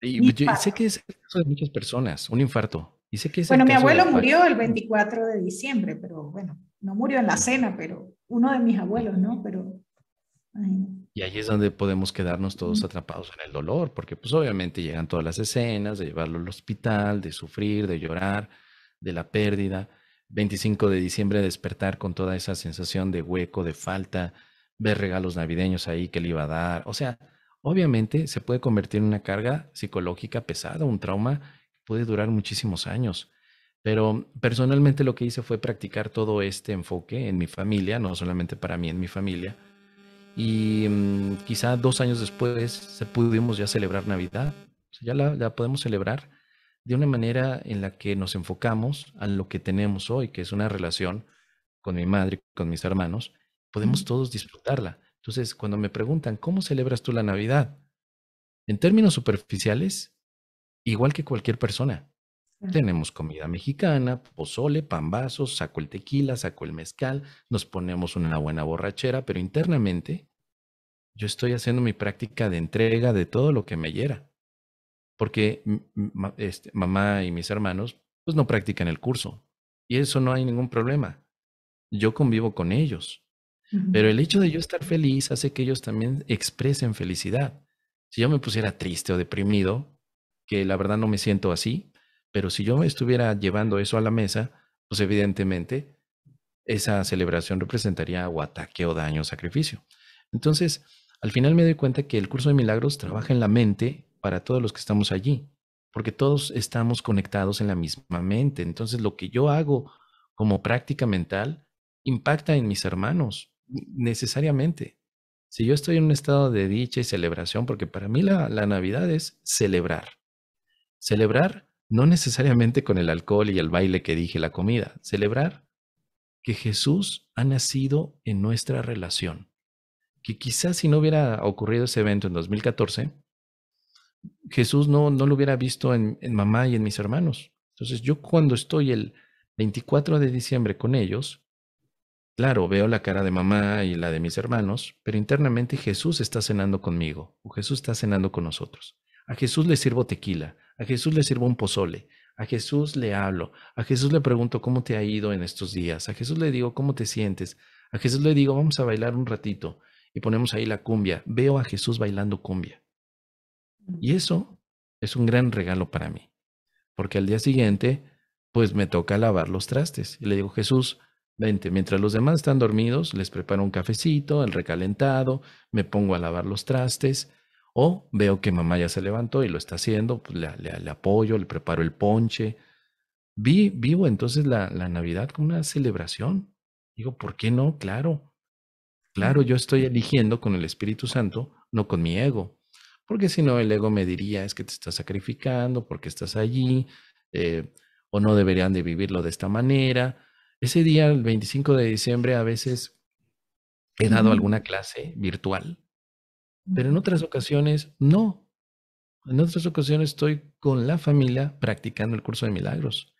Y, sé que es el caso de muchas personas, un infarto. Y que bueno, mi abuelo murió el 24 de diciembre, pero bueno, no murió en la cena, pero uno de mis abuelos, ¿no? Pero... Y ahí es donde podemos quedarnos todos atrapados en el dolor, porque pues obviamente llegan todas las escenas de llevarlo al hospital, de sufrir, de llorar, de la pérdida. 25 de diciembre despertar con toda esa sensación de hueco, de falta, ver regalos navideños ahí que le iba a dar. O sea, obviamente se puede convertir en una carga psicológica pesada, un trauma puede durar muchísimos años. Pero personalmente lo que hice fue practicar todo este enfoque en mi familia, no solamente para mí, en mi familia. Y mm, quizá dos años después se pudimos ya celebrar Navidad. O ya la, la podemos celebrar de una manera en la que nos enfocamos a lo que tenemos hoy, que es una relación con mi madre, con mis hermanos, podemos todos disfrutarla. Entonces, cuando me preguntan, ¿cómo celebras tú la Navidad? En términos superficiales, igual que cualquier persona. Tenemos comida mexicana, pozole, pambazos, saco el tequila, saco el mezcal, nos ponemos una buena borrachera, pero internamente yo estoy haciendo mi práctica de entrega de todo lo que me hiera. Porque este, mamá y mis hermanos pues no practican el curso y eso no hay ningún problema. Yo convivo con ellos, pero el hecho de yo estar feliz hace que ellos también expresen felicidad. Si yo me pusiera triste o deprimido, que la verdad no me siento así, pero si yo me estuviera llevando eso a la mesa, pues evidentemente esa celebración representaría o ataque o daño o sacrificio. Entonces, al final me doy cuenta que el curso de milagros trabaja en la mente para todos los que estamos allí, porque todos estamos conectados en la misma mente. Entonces, lo que yo hago como práctica mental impacta en mis hermanos, necesariamente. Si yo estoy en un estado de dicha y celebración, porque para mí la, Navidad es celebrar. Celebrar no necesariamente con el alcohol y el baile que dije, la comida. Celebrar que Jesús ha nacido en nuestra relación. Que quizás si no hubiera ocurrido ese evento en 2014, Jesús no, no lo hubiera visto en, en mamá y en mis hermanos. Entonces yo cuando estoy el 24 de diciembre con ellos, Claro, veo la cara de mamá y la de mis hermanos, pero internamente Jesús está cenando conmigo o Jesús está cenando con nosotros. A Jesús le sirvo tequila, a Jesús le sirvo un pozole, a Jesús le hablo, a Jesús le pregunto cómo te ha ido en estos días, a Jesús le digo cómo te sientes, a Jesús le digo vamos a bailar un ratito y ponemos ahí la cumbia. Veo a Jesús bailando cumbia. Y eso es un gran regalo para mí, porque al día siguiente pues me toca lavar los trastes y le digo Jesús, Mientras los demás están dormidos, les preparo un cafecito, el recalentado, me pongo a lavar los trastes o veo que mamá ya se levantó y lo está haciendo, pues, le, apoyo, le preparo el ponche. vivo entonces la, Navidad como una celebración. Digo, ¿por qué no? Claro. Claro, yo estoy eligiendo con el Espíritu Santo, no con mi ego. Porque si no, el ego me diría, es que te estás sacrificando, porque estás allí, eh, o no deberían de vivirlo de esta manera ese día, el 25 de diciembre, a veces he dado alguna clase virtual, pero en otras ocasiones no. En otras ocasiones estoy con la familia practicando el curso de milagros.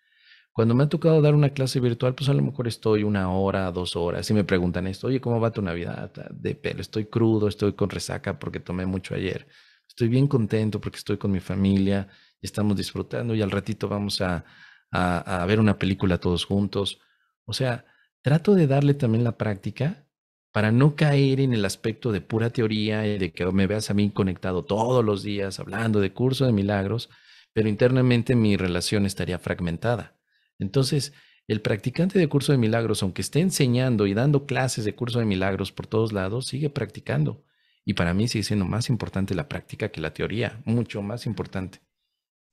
Cuando me ha tocado dar una clase virtual, pues a lo mejor estoy una hora, dos horas, y me preguntan esto, oye, ¿cómo va tu Navidad? Ah, de pelo, estoy crudo, estoy con resaca porque tomé mucho ayer, estoy bien contento porque estoy con mi familia, estamos disfrutando y al ratito vamos a, a ver una película todos juntos. O sea, trato de darle también la práctica para no caer en el aspecto de pura teoría y de que me veas a mí conectado todos los días hablando de curso de milagros, pero internamente mi relación estaría fragmentada. Entonces, el practicante de curso de milagros, aunque esté enseñando y dando clases de curso de milagros por todos lados, sigue practicando. Y para mí sigue siendo más importante la práctica que la teoría, mucho más importante.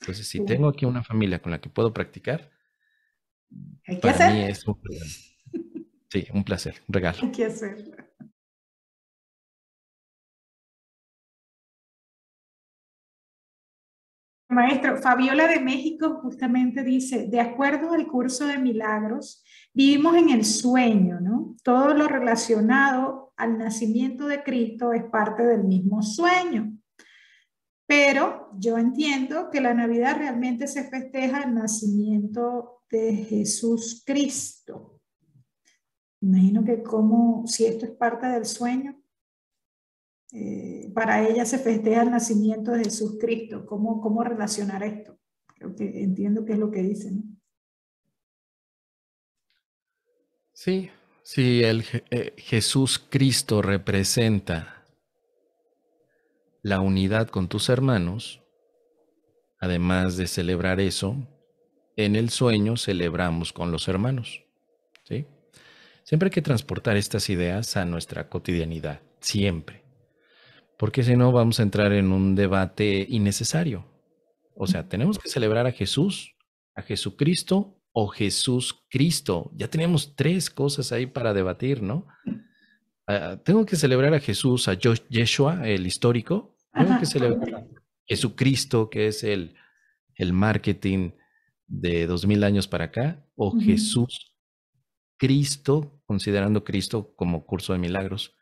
Entonces, si tengo aquí una familia con la que puedo practicar, hay Para es un, sí, un placer, un regalo. Hay que hacer. Maestro, Fabiola de México justamente dice, de acuerdo al curso de milagros, vivimos en el sueño, ¿no? Todo lo relacionado al nacimiento de Cristo es parte del mismo sueño. Pero yo entiendo que la Navidad realmente se festeja el nacimiento de Jesús Cristo. Imagino que como, si esto es parte del sueño, eh, para ella se festeja el nacimiento de Jesús Cristo. ¿Cómo, relacionar esto? Creo que entiendo qué es lo que dicen. Sí, sí, el eh, Jesús Cristo representa la unidad con tus hermanos, además de celebrar eso, en el sueño celebramos con los hermanos. ¿sí? Siempre hay que transportar estas ideas a nuestra cotidianidad, siempre. Porque si no, vamos a entrar en un debate innecesario. O sea, tenemos que celebrar a Jesús, a Jesucristo o Jesús Cristo. Ya tenemos tres cosas ahí para debatir, ¿no? tengo que celebrar a Jesús, a Yeshua, el histórico. Tengo que celebrar a Jesucristo, que es el, el marketing de dos mil años para acá, o Jesús, Cristo, considerando Cristo como curso de milagros.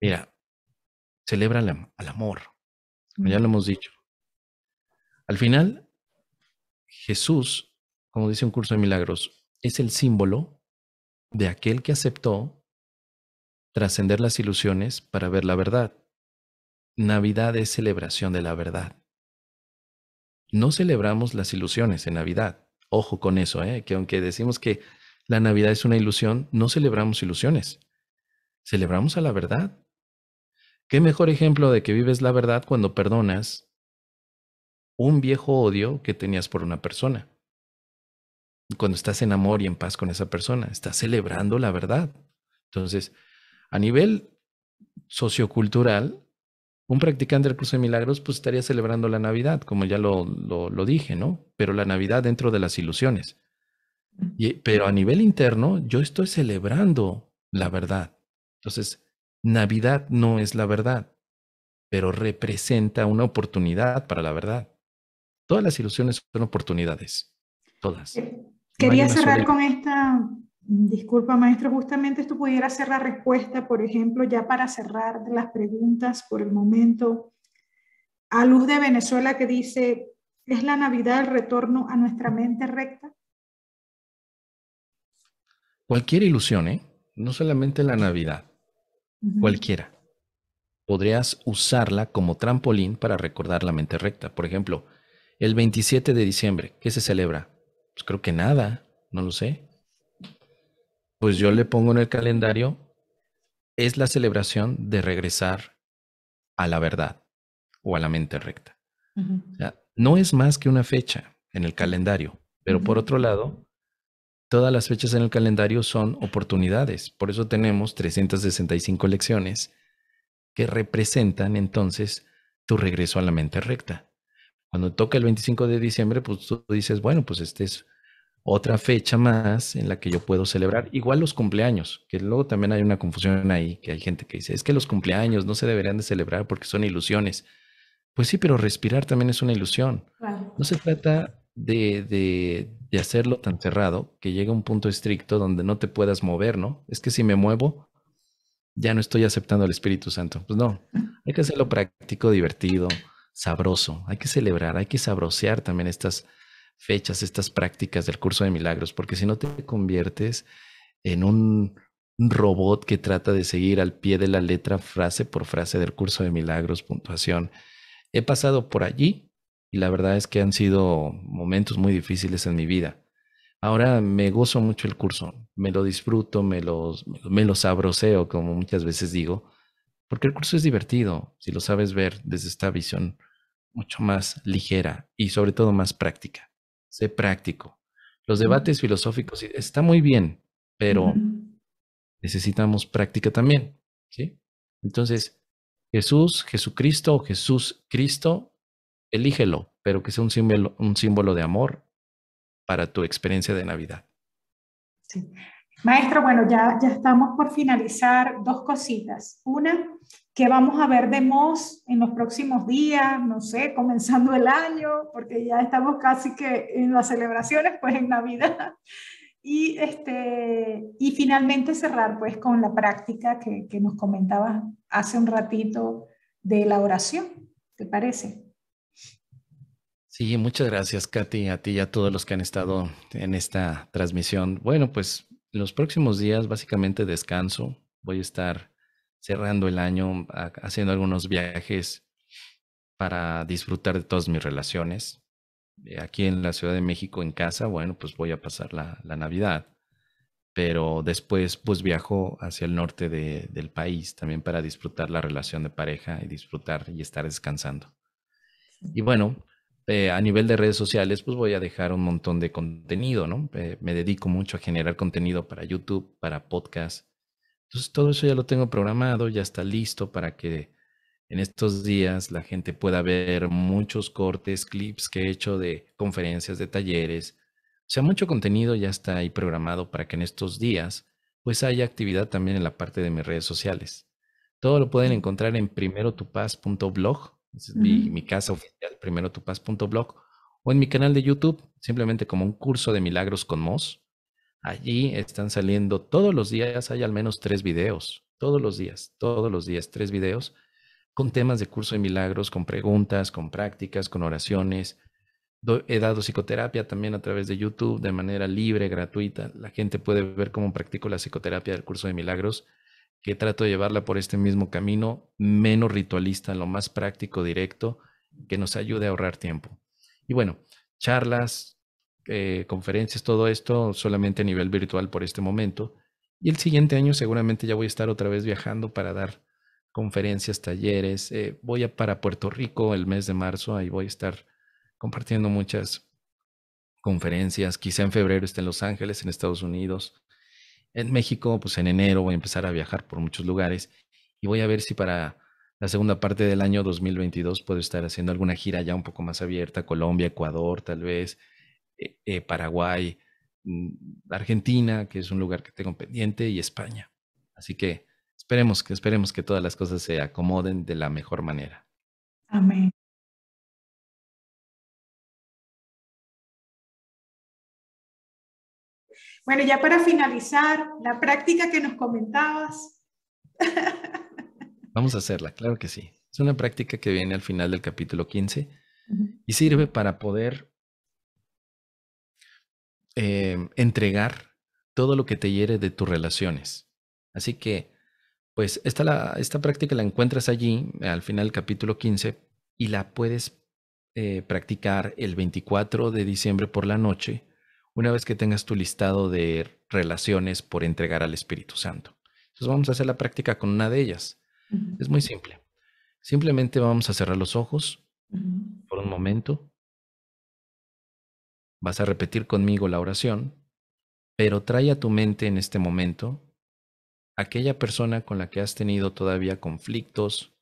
Mira, celebra al amor, ya lo hemos dicho. Al final, Jesús, como dice un curso de milagros, es el símbolo de aquel que aceptó trascender las ilusiones para ver la verdad. Navidad es celebración de la verdad. No celebramos las ilusiones en Navidad. Ojo con eso, ¿eh? que aunque decimos que la Navidad es una ilusión, no celebramos ilusiones. Celebramos a la verdad. ¿Qué mejor ejemplo de que vives la verdad cuando perdonas un viejo odio que tenías por una persona? Cuando estás en amor y en paz con esa persona, estás celebrando la verdad. Entonces, a nivel sociocultural, un practicante del curso de milagros pues estaría celebrando la Navidad, como ya lo, lo, dije, ¿no? Pero la Navidad dentro de las ilusiones. pero a nivel interno, yo estoy celebrando la verdad. Entonces, Navidad no es la verdad, pero representa una oportunidad para la verdad. Todas las ilusiones son oportunidades, todas. Eh, quería cerrar con esta Disculpa, maestro, justamente esto pudiera ser la respuesta, por ejemplo, ya para cerrar las preguntas por el momento. A luz de Venezuela que dice, ¿es la Navidad el retorno a nuestra mente recta? Cualquier ilusión, ¿eh? No solamente la Navidad, cualquiera. Podrías usarla como trampolín para recordar la mente recta. Por ejemplo, el 27 de diciembre, ¿qué se celebra? Pues creo que nada, no lo sé pues yo le pongo en el calendario, es la celebración de regresar a la verdad o a la mente recta. no es más que una fecha en el calendario, pero por otro lado, todas las fechas en el calendario son oportunidades. Por eso tenemos 365 lecciones que representan entonces tu regreso a la mente recta. Cuando toca el 25 de diciembre, pues tú dices, bueno, pues este es otra fecha más en la que yo puedo celebrar. Igual los cumpleaños, que luego también hay una confusión ahí, que hay gente que dice, es que los cumpleaños no se deberían de celebrar porque son ilusiones. Pues sí, pero respirar también es una ilusión. No se trata de, hacerlo tan cerrado que llegue a un punto estricto donde no te puedas mover, ¿no? Es que si me muevo, ya no estoy aceptando al Espíritu Santo. Pues no, hay que hacerlo práctico, divertido, sabroso. Hay que celebrar, hay que sabrosear también estas fechas, estas prácticas del curso de milagros, porque si no te conviertes en un robot que trata de seguir al pie de la letra frase por frase del curso de milagros, puntuación. He pasado por allí y la verdad es que han sido momentos muy difíciles en mi vida. Ahora me gozo mucho el curso, me lo disfruto, me los me los como muchas veces digo, porque el curso es divertido si lo sabes ver desde esta visión mucho más ligera y sobre todo más práctica sé práctico. Los debates filosóficos está muy bien, pero necesitamos práctica también, ¿sí? Entonces, Jesús, Jesucristo, Jesús Cristo, elígelo, pero que sea un símbolo, un símbolo de amor para tu experiencia de Navidad. Sí. Maestro, bueno, ya, ya estamos por finalizar dos cositas. Una, que vamos a ver de MOS en los próximos días, no sé, comenzando el año, porque ya estamos casi que en las celebraciones, pues en Navidad. Y, este, y finalmente cerrar pues con la práctica que, que nos comentabas hace un ratito de la oración, ¿te parece? Sí, muchas gracias, Katy, a ti y a todos los que han estado en esta transmisión. Bueno, pues los próximos días, básicamente descanso. Voy a estar cerrando el año, haciendo algunos viajes para disfrutar de todas mis relaciones. Eh, aquí en la Ciudad de México, en casa, bueno, pues voy a pasar la, Navidad. Pero después, pues viajo hacia el norte del país también para disfrutar la relación de pareja y disfrutar y estar descansando. Y bueno, eh, a nivel de redes sociales, pues voy a dejar un montón de contenido, ¿no? Eh, me dedico mucho a generar contenido para YouTube, para podcast. Entonces, todo eso ya lo tengo programado, ya está listo para que en estos días la gente pueda ver muchos cortes, clips que he hecho de conferencias, de talleres. O sea, mucho contenido ya está ahí programado para que en estos días pues haya actividad también en la parte de mis redes sociales. Todo lo pueden encontrar en primerotupaz.blog mi, casa oficial, primero tu o en mi canal de YouTube, simplemente como un curso de milagros con Mos Allí están saliendo todos los días, hay al menos tres videos, todos los días, todos los días, tres videos con temas de curso de milagros, con preguntas, con prácticas, con oraciones. he dado psicoterapia también a través de YouTube de manera libre, gratuita. La gente puede ver cómo practico la psicoterapia del curso de milagros que trato de llevarla por este mismo camino, menos ritualista, lo más práctico, directo, que nos ayude a ahorrar tiempo. Y bueno, charlas, eh, conferencias, todo esto solamente a nivel virtual por este momento. Y el siguiente año seguramente ya voy a estar otra vez viajando para dar conferencias, talleres. Eh, voy a para Puerto Rico el mes de marzo, ahí voy a estar compartiendo muchas conferencias. Quizá en febrero esté en Los Ángeles, en Estados Unidos en México, pues en enero voy a empezar a viajar por muchos lugares y voy a ver si para la segunda parte del año 2022 puedo estar haciendo alguna gira ya un poco más abierta, Colombia, Ecuador tal vez, eh, eh, Paraguay, mm, Argentina, que es un lugar que tengo pendiente, y España. Así que esperemos que esperemos que todas las cosas se acomoden de la mejor manera. Amén. Bueno, ya para finalizar, la práctica que nos comentabas. Vamos a hacerla, claro que sí. Es una práctica que viene al final del capítulo 15 y sirve para poder eh, entregar todo lo que te hiere de tus relaciones. Así que, pues esta, esta práctica la encuentras allí al final del capítulo 15 y la puedes eh, practicar el 24 de diciembre por la noche una vez que tengas tu listado de relaciones por entregar al Espíritu Santo. Entonces vamos a hacer la práctica con una de ellas. Es muy simple. Simplemente vamos a cerrar los ojos por un momento. Vas a repetir conmigo la oración, pero trae a tu mente en este momento aquella persona con la que has tenido todavía conflictos,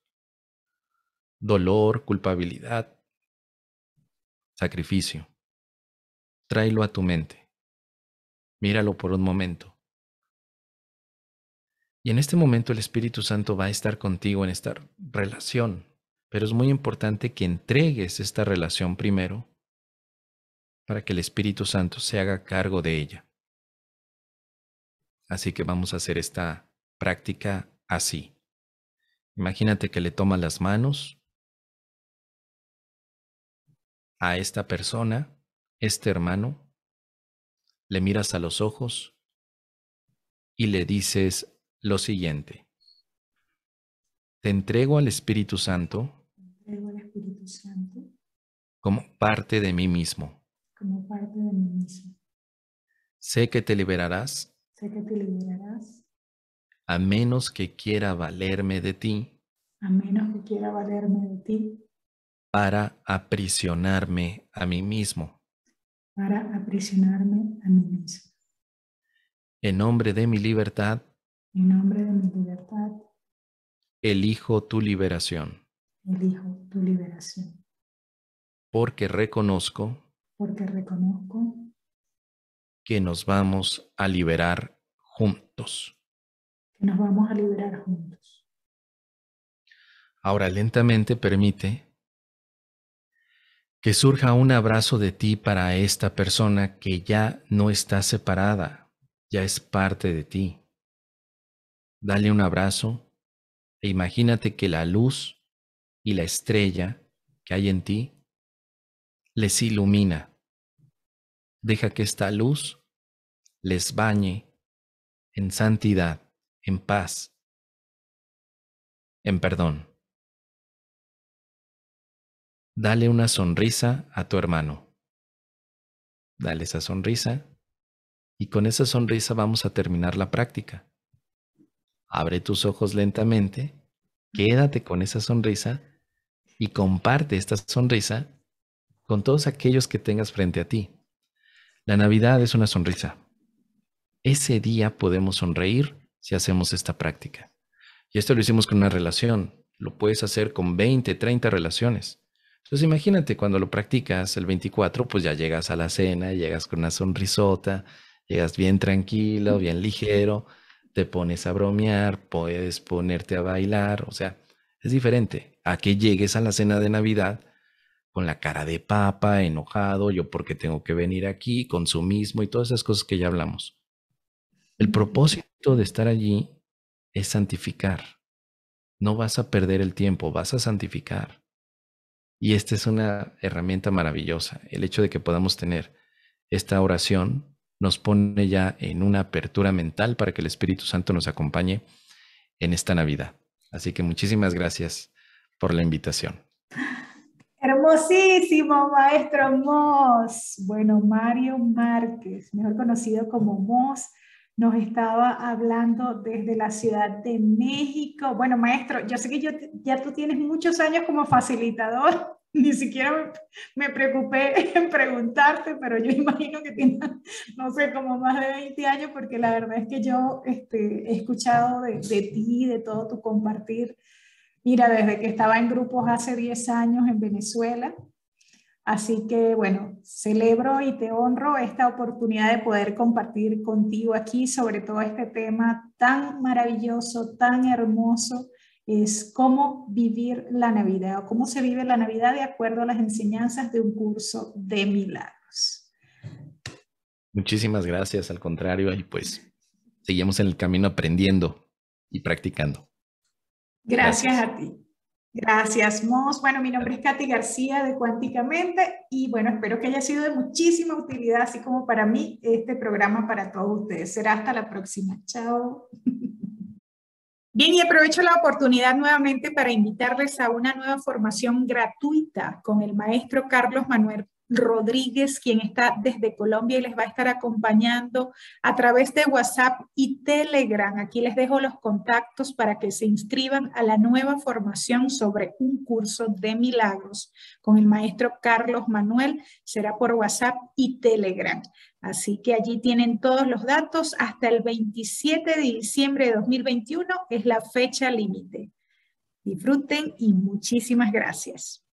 dolor, culpabilidad, sacrificio tráelo a tu mente. Míralo por un momento. Y en este momento el Espíritu Santo va a estar contigo en esta relación, pero es muy importante que entregues esta relación primero para que el Espíritu Santo se haga cargo de ella. Así que vamos a hacer esta práctica así. Imagínate que le tomas las manos a esta persona este hermano, le miras a los ojos y le dices lo siguiente. Te entrego al Espíritu Santo, como parte de mí mismo. Sé que te liberarás. Sé que te liberarás. A menos que quiera valerme de ti. A menos que quiera valerme de ti. Para aprisionarme a mí mismo para aprisionarme a mí mismo. En nombre de mi libertad. En nombre de mi libertad. Elijo tu liberación. Elijo tu liberación. Porque reconozco. Porque reconozco. Que nos vamos a liberar juntos. Que nos vamos a liberar juntos. Ahora lentamente permite que surja un abrazo de ti para esta persona que ya no está separada, ya es parte de ti. Dale un abrazo e imagínate que la luz y la estrella que hay en ti les ilumina. Deja que esta luz les bañe en santidad, en paz, en perdón dale una sonrisa a tu hermano. Dale esa sonrisa y con esa sonrisa vamos a terminar la práctica. Abre tus ojos lentamente, quédate con esa sonrisa y comparte esta sonrisa con todos aquellos que tengas frente a ti. La Navidad es una sonrisa. Ese día podemos sonreír si hacemos esta práctica. Y esto lo hicimos con una relación. Lo puedes hacer con 20, 30 relaciones. Entonces imagínate cuando lo practicas el 24, pues ya llegas a la cena, llegas con una sonrisota, llegas bien tranquilo, bien ligero, te pones a bromear, puedes ponerte a bailar, o sea, es diferente a que llegues a la cena de Navidad con la cara de papa, enojado, yo porque tengo que venir aquí, con mismo y todas esas cosas que ya hablamos. El propósito de estar allí es santificar. No vas a perder el tiempo, vas a santificar. Y esta es una herramienta maravillosa. El hecho de que podamos tener esta oración nos pone ya en una apertura mental para que el Espíritu Santo nos acompañe en esta Navidad. Así que muchísimas gracias por la invitación. Hermosísimo, maestro Moss. Bueno, Mario Márquez, mejor conocido como Moss nos estaba hablando desde la Ciudad de México. Bueno, maestro, yo sé que yo, ya tú tienes muchos años como facilitador, ni siquiera me preocupé en preguntarte, pero yo imagino que tienes, no sé, como más de 20 años, porque la verdad es que yo este, he escuchado de, de ti, de todo tu compartir. Mira, desde que estaba en grupos hace 10 años en Venezuela, Así que bueno, celebro y te honro esta oportunidad de poder compartir contigo aquí sobre todo este tema tan maravilloso, tan hermoso, es cómo vivir la Navidad o cómo se vive la Navidad de acuerdo a las enseñanzas de un curso de milagros. Muchísimas gracias, al contrario, y pues seguimos en el camino aprendiendo y practicando. Gracias, gracias a ti. Gracias, Mos. Bueno, mi nombre es Katy García de Cuánticamente y bueno, espero que haya sido de muchísima utilidad, así como para mí, este programa para todos ustedes. Será hasta la próxima. Chao. Bien, y aprovecho la oportunidad nuevamente para invitarles a una nueva formación gratuita con el maestro Carlos Manuel Rodríguez, quien está desde Colombia y les va a estar acompañando a través de WhatsApp y Telegram. Aquí les dejo los contactos para que se inscriban a la nueva formación sobre un curso de milagros con el maestro Carlos Manuel. Será por WhatsApp y Telegram. Así que allí tienen todos los datos. Hasta el 27 de diciembre de 2021 es la fecha límite. Disfruten y muchísimas gracias.